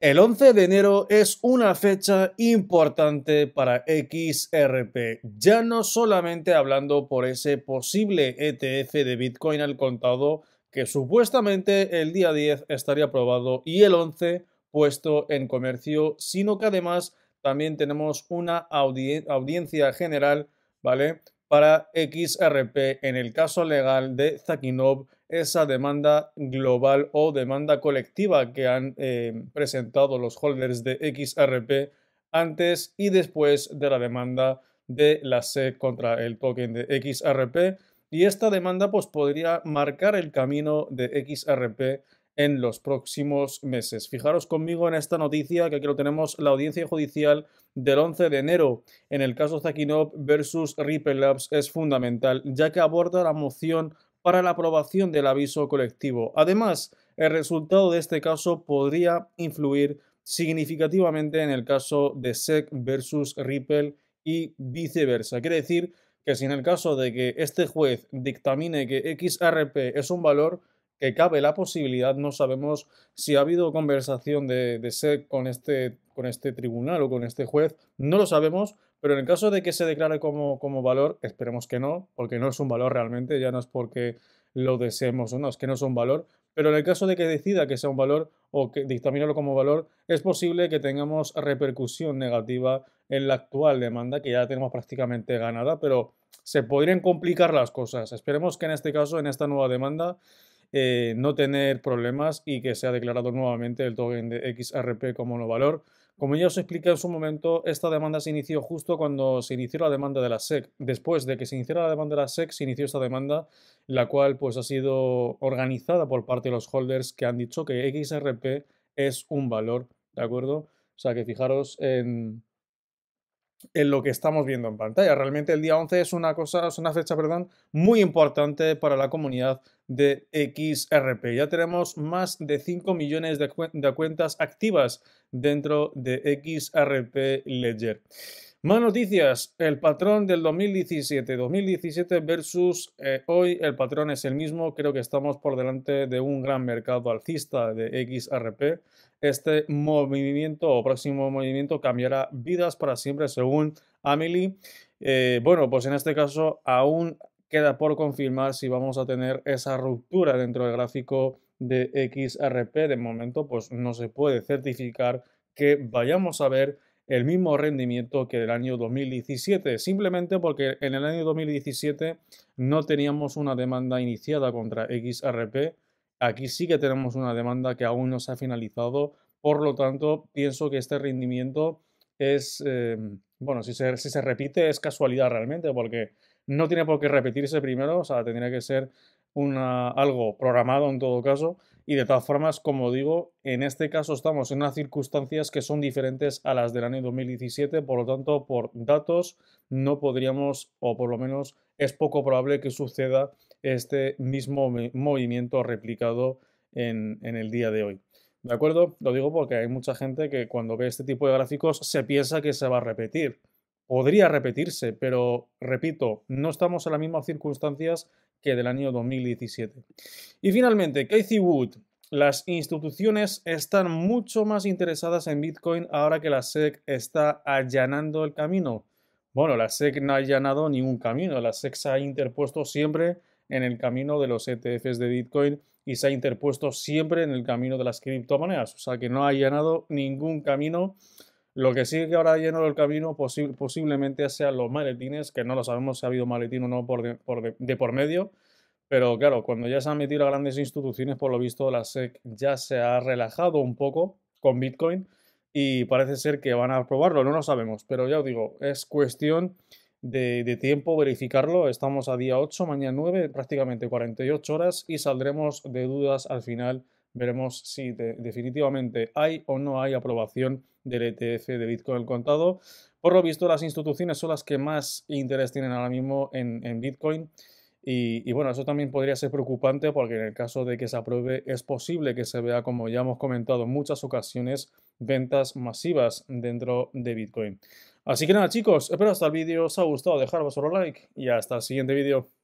El 11 de enero es una fecha importante para XRP, ya no solamente hablando por ese posible ETF de Bitcoin al contado que supuestamente el día 10 estaría aprobado y el 11 puesto en comercio, sino que además también tenemos una audiencia general, ¿vale? Para XRP en el caso legal de Zakinov esa demanda global o demanda colectiva que han eh, presentado los holders de XRP antes y después de la demanda de la SEC contra el token de XRP. Y esta demanda pues, podría marcar el camino de XRP en los próximos meses. Fijaros conmigo en esta noticia que aquí lo tenemos, la audiencia judicial del 11 de enero en el caso Zakinov versus Ripple Labs es fundamental, ya que aborda la moción para la aprobación del aviso colectivo. Además, el resultado de este caso podría influir significativamente en el caso de SEC versus Ripple y viceversa. Quiere decir que si en el caso de que este juez dictamine que XRP es un valor, que cabe la posibilidad, no sabemos si ha habido conversación de, SEC con este, con este tribunal o con este juez, no lo sabemos, pero en el caso de que se declare como, valor, esperemos que no, porque no es un valor realmente, ya no es porque lo deseemos o no, es que no es un valor, pero en el caso de que decida que sea un valor o que dictaminelo como valor, es posible que tengamos repercusión negativa en la actual demanda, que ya tenemos prácticamente ganada, pero se podrían complicar las cosas. Esperemos que en este caso, en esta nueva demanda, eh, no tener problemas y que sea declarado nuevamente el token de XRP como no valor. Como ya os expliqué en su momento, esta demanda se inició justo cuando se inició la demanda de la SEC. Después de que se iniciara la demanda de la SEC, se inició esta demanda, la cual pues ha sido organizada por parte de los holders que han dicho que XRP es un valor, ¿de acuerdo? O sea que fijaros en, en lo que estamos viendo en pantalla. Realmente el día 11 es una cosa, es una fecha, perdón, muy importante para la comunidad de XRP. Ya tenemos más de 5 millones de, de cuentas activas dentro de XRP Ledger. Más noticias, el patrón del 2017, 2017 versus eh, hoy el patrón es el mismo, creo que estamos por delante de un gran mercado alcista de XRP. Este movimiento o próximo movimiento cambiará vidas para siempre según Amelie. Eh, bueno, pues en este caso aún queda por confirmar si vamos a tener esa ruptura dentro del gráfico de XRP. De momento, pues no se puede certificar que vayamos a ver el mismo rendimiento que el año 2017, simplemente porque en el año 2017 no teníamos una demanda iniciada contra XRP, aquí sí que tenemos una demanda que aún no se ha finalizado, por lo tanto pienso que este rendimiento es, em, bueno, si se, si se repite es casualidad realmente, porque no tiene por qué repetirse primero, o sea, tendría que ser una, algo programado en todo caso. Y de todas formas, como digo, en este caso estamos en unas circunstancias que son diferentes a las del año 2017, por lo tanto, por datos no podríamos, o por lo menos es poco probable que suceda este mismo movimiento replicado en, en el día de hoy. ¿De acuerdo? Lo digo porque hay mucha gente que cuando ve este tipo de gráficos se piensa que se va a repetir podría repetirse, pero repito, no estamos en las mismas circunstancias que del año 2017. Y finalmente, Casey Wood. Las instituciones están mucho más interesadas en Bitcoin ahora que la SEC está allanando el camino. Bueno, la SEC no ha allanado ningún camino, la SEC se ha interpuesto siempre en el camino de los ETFs de Bitcoin y se ha interpuesto siempre en el camino de las criptomonedas. O sea que no ha allanado ningún camino lo que sigue que ahora lleno el camino posiblemente sean los maletines, que no lo sabemos si ha habido maletín o no por de por, medio, pero claro, cuando ya se han metido a grandes instituciones, por lo visto la SEC ya se ha relajado un poco con Bitcoin y parece ser que van a probarlo, no lo sabemos, pero ya os digo, es cuestión de, de, tiempo verificarlo. Estamos a día 8, mañana 9, prácticamente 48 horas y saldremos de dudas al final veremos si definitivamente hay o no hay aprobación del ETF de Bitcoin al contado. Por lo visto, las instituciones son las que más interés tienen ahora mismo en, Bitcoin. Y, bueno, eso también podría ser preocupante porque en el caso de que se apruebe es posible que se vea, como ya hemos comentado en muchas ocasiones, ventas masivas dentro de Bitcoin. Así que nada chicos, espero hasta este el vídeo os ha gustado, dejar solo like y hasta el siguiente vídeo.